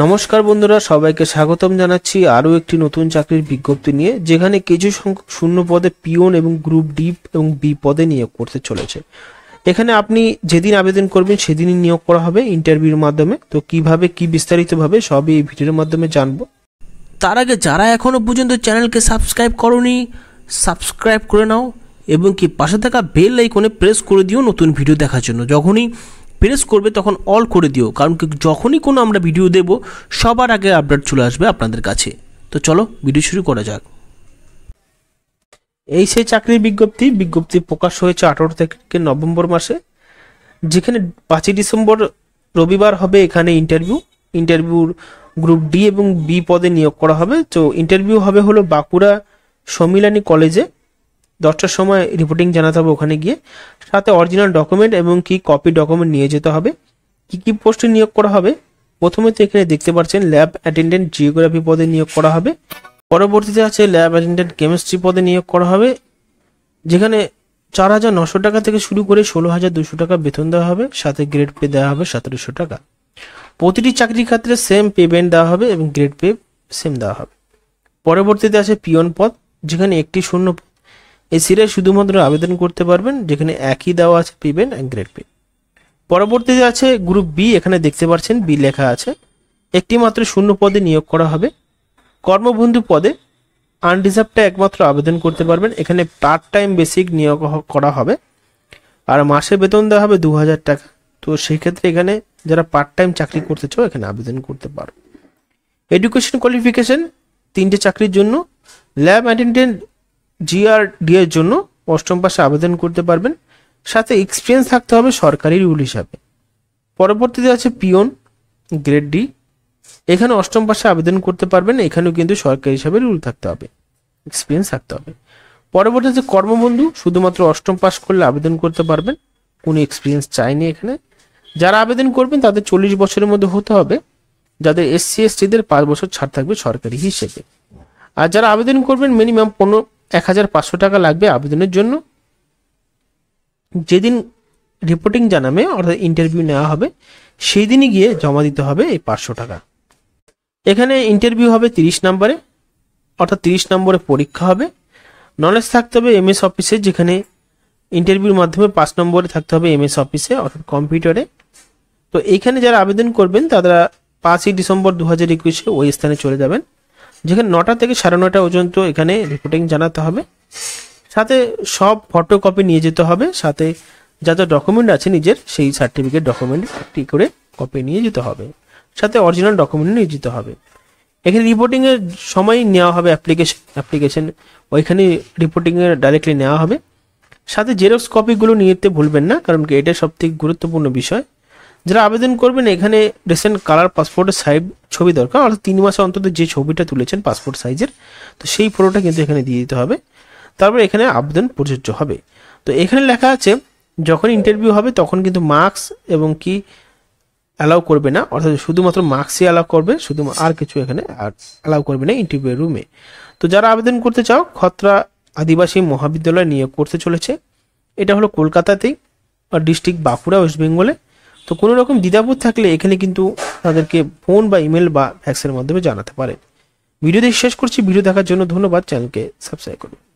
নমস্কার বন্ধুরা সবাইকে স্বাগতম জানাচ্ছি আরও একটি নতুন চাকরির বিজ্ঞপ্তি নিয়ে যেখানে কিছু সংখ্যক শূন্য পদে পিওন এবং গ্রুপ ডি এবং বি পদে নিয়োগ করতে চলেছে এখানে আপনি যেদিন আবেদন করবেন সেদিনই নিয়োগ করা হবে ইন্টারভিউর মাধ্যমে তো কিভাবে কি বিস্তারিতভাবে সবই এই ভিডিওর মাধ্যমে জানবো তার আগে যারা এখনও পর্যন্ত চ্যানেলকে সাবস্ক্রাইব করনি সাবস্ক্রাইব করে নাও এবং কি পাশে থাকা বেল আইকনে প্রেস করে দিও নতুন ভিডিও দেখার জন্য যখনই প্রেস করবে তখন অল করে দিও কারণ যখনই কোনো আমরা ভিডিও দেব সবার আগে আপডেট চলে আসবে আপনাদের কাছে তো চলো ভিডিও শুরু করা যাক এই সেই চাকরির বিজ্ঞপ্তি বিজ্ঞপ্তি প্রকাশ হয়েছে আঠারো থেকে নভেম্বর মাসে যেখানে পাঁচই ডিসেম্বর রবিবার হবে এখানে ইন্টারভিউ ইন্টারভিউর গ্রুপ ডি এবং বি পদে নিয়োগ করা হবে তো ইন্টারভিউ হবে হলো বাঁকুড়া সমিলানি কলেজে দশটার সময় রিপোর্টিং জানাতে হবে ওখানে গিয়ে সাথে অরিজিনাল ডকুমেন্ট এবং কি কপি ডকুমেন্ট নিয়ে যেতে হবে কি কি পোস্টে নিয়োগ করা হবে প্রথমে তো এখানে দেখতে পাচ্ছেন ল্যাব অ্যাটেন্ডেন্ট জিওগ্রাফি পদে নিয়োগ করা হবে পরবর্তীতে আছে ল্যাব অ্যাটেন্ডেন্ট কেমিস্ট্রি পদে নিয়োগ করা হবে যেখানে চার হাজার নশো টাকা থেকে শুরু করে ষোলো হাজার দুশো টাকা বেতন দেওয়া হবে সাথে গ্রেড পে দেওয়া হবে সতেরোশো টাকা প্রতিটি চাকরির ক্ষেত্রে সেম পেমেন্ট দেওয়া হবে এবং গ্রেড পে সেম দেওয়া হবে পরবর্তীতে আছে পিয়ন পদ যেখানে একটি শূন্য এই সিরে শুধুমাত্র আবেদন করতে পারবেন যেখানে একই দেওয়া আছে এন্ড গ্রেড পে পরবর্তীতে আছে গ্রুপ বি এখানে দেখতে পাচ্ছেন বি লেখা আছে একটি মাত্র শূন্য পদে নিয়োগ করা হবে কর্মবন্ধু পদে আনডিজার্ভটা একমাত্র আবেদন করতে পারবেন এখানে পার্ট টাইম বেসিক নিয়োগ করা হবে আর মাসে বেতন দেওয়া হবে দু টাকা তো সেক্ষেত্রে এখানে যারা পার্ট টাইম চাকরি করতে চাও এখানে আবেদন করতে পারো এডুকেশন কোয়ালিফিকেশন তিনটে চাকরির জন্য ল্যাব অ্যাটেন্ডেন্ট জিআরডি এর জন্য অষ্টম পাশে আবেদন করতে পারবেন সাথে এক্সপিরিয়েন্স থাকতে হবে সরকারি রুল হিসাবে পরবর্তীতে আছে পিওন গ্রেড ডি এখানে অষ্টম পাশে আবেদন করতে পারবেন এখানেও কিন্তু সরকারি হিসাবে রুল থাকতে হবে এক্সপিরিয়েন্স থাকতে হবে পরবর্তীতে কর্মবন্ধু শুধুমাত্র অষ্টম পাস করলে আবেদন করতে পারবেন কোনো এক্সপিরিয়েন্স চাইনি এখানে যারা আবেদন করবেন তাদের চল্লিশ বছরের মধ্যে হতে হবে যাদের এসসি এসটিদের পাঁচ বছর ছাড় থাকবে সরকারি হিসেবে আর যারা আবেদন করবেন মিনিমাম পনেরো এক হাজার পাঁচশো টাকা লাগবে আবেদনের জন্য যেদিন রিপোর্টিং জানাবে অর্থাৎ ইন্টারভিউ নেওয়া হবে সেই দিনই গিয়ে জমা দিতে হবে এই পাঁচশো টাকা এখানে ইন্টারভিউ হবে তিরিশ নম্বরে অর্থাৎ তিরিশ নম্বরে পরীক্ষা হবে নলেজ থাকতে হবে এমএস অফিসে যেখানে ইন্টারভিউর মাধ্যমে পাঁচ নম্বরে থাকতে হবে এমএস অফিসে অর্থাৎ কম্পিউটারে তো এইখানে যারা আবেদন করবেন তারা পাঁচই ডিসেম্বর দু হাজার একুশে ওই স্থানে চলে যাবেন যেখানে নটা থেকে সাড়ে নটা পর্যন্ত এখানে রিপোর্টিং জানাতে হবে সাথে সব ফটোকপি নিয়ে যেতে হবে সাথে যা যা ডকুমেন্ট আছে নিজের সেই সার্টিফিকেট ডকুমেন্ট একটি করে কপি নিয়ে যেতে হবে সাথে অরিজিনাল ডকুমেন্ট নিয়ে যেতে হবে এখানে রিপোর্টিংয়ের সময় নেওয়া হবে অ্যাপ্লিকেশন অ্যাপ্লিকেশন ওইখানে রিপোর্টিংয়ের ডাইরেক্টলি নেওয়া হবে সাথে জেরক্স কপিগুলো নিয়ে যেতে ভুলবেন না কারণ কি এটা সবথেকে গুরুত্বপূর্ণ বিষয় যারা আবেদন করবেন এখানে রিসেন্ট কালার পাসপোর্টের সাইজ ছবি দরকার অর্থাৎ তিন মাসে অন্তত যে ছবিটা তুলেছেন পাসপোর্ট সাইজের তো সেই ফটোটা কিন্তু এখানে দিয়ে দিতে হবে তারপর এখানে আবেদন প্রযোজ্য হবে তো এখানে লেখা আছে যখন ইন্টারভিউ হবে তখন কিন্তু মার্কস এবং কি অ্যালাউ করবে না অর্থাৎ শুধুমাত্র মার্কসই অ্যালাউ করবে শুধু আর কিছু এখানে আর অ্যালাউ করবে না ইন্টারভিউ রুমে তো যারা আবেদন করতে চাও খত্রা আদিবাসী মহাবিদ্যালয় নিয়োগ করতে চলেছে এটা হলো কলকাতাতেই ডিস্ট্রিক্ট বাঁকুড়া ওয়েস্ট বেঙ্গলে তো কোনো রকম দ্বিধাবোধ থাকলে এখানে কিন্তু তাদেরকে ফোন বা ইমেল বা ফ্যাক্সের মাধ্যমে জানাতে পারেন ভিডিওটি শেষ করছি ভিডিও দেখার জন্য ধন্যবাদ চ্যানেলকে সাবস্ক্রাইব করুন